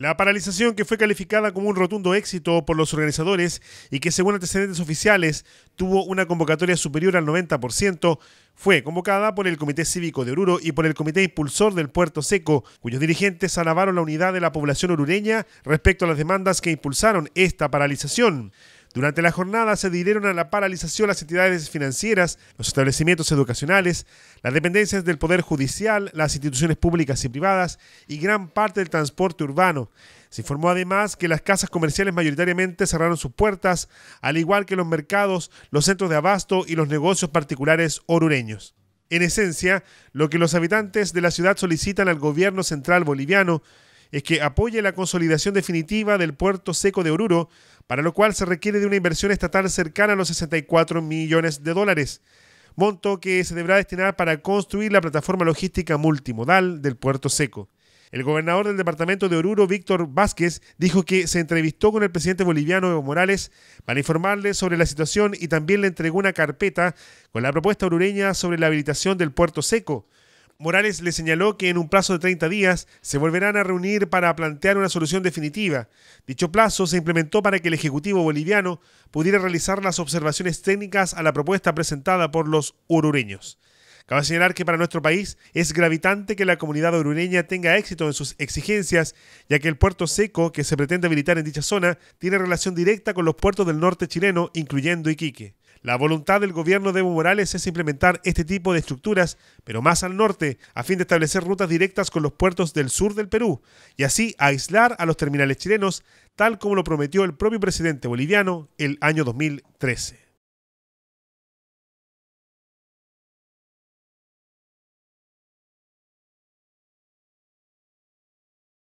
La paralización que fue calificada como un rotundo éxito por los organizadores y que según antecedentes oficiales tuvo una convocatoria superior al 90%, fue convocada por el Comité Cívico de Oruro y por el Comité Impulsor del Puerto Seco, cuyos dirigentes alabaron la unidad de la población orureña respecto a las demandas que impulsaron esta paralización. Durante la jornada se dieron a la paralización las entidades financieras, los establecimientos educacionales, las dependencias del Poder Judicial, las instituciones públicas y privadas y gran parte del transporte urbano. Se informó además que las casas comerciales mayoritariamente cerraron sus puertas, al igual que los mercados, los centros de abasto y los negocios particulares orureños. En esencia, lo que los habitantes de la ciudad solicitan al gobierno central boliviano es que apoye la consolidación definitiva del puerto seco de Oruro, para lo cual se requiere de una inversión estatal cercana a los 64 millones de dólares, monto que se deberá destinar para construir la plataforma logística multimodal del puerto seco. El gobernador del departamento de Oruro, Víctor Vázquez, dijo que se entrevistó con el presidente boliviano Evo Morales para informarle sobre la situación y también le entregó una carpeta con la propuesta orureña sobre la habilitación del puerto seco, Morales le señaló que en un plazo de 30 días se volverán a reunir para plantear una solución definitiva. Dicho plazo se implementó para que el Ejecutivo boliviano pudiera realizar las observaciones técnicas a la propuesta presentada por los urureños. Cabe señalar que para nuestro país es gravitante que la comunidad urureña tenga éxito en sus exigencias, ya que el puerto seco que se pretende habilitar en dicha zona tiene relación directa con los puertos del norte chileno, incluyendo Iquique. La voluntad del gobierno de Evo Morales es implementar este tipo de estructuras, pero más al norte, a fin de establecer rutas directas con los puertos del sur del Perú y así aislar a los terminales chilenos, tal como lo prometió el propio presidente boliviano el año 2013.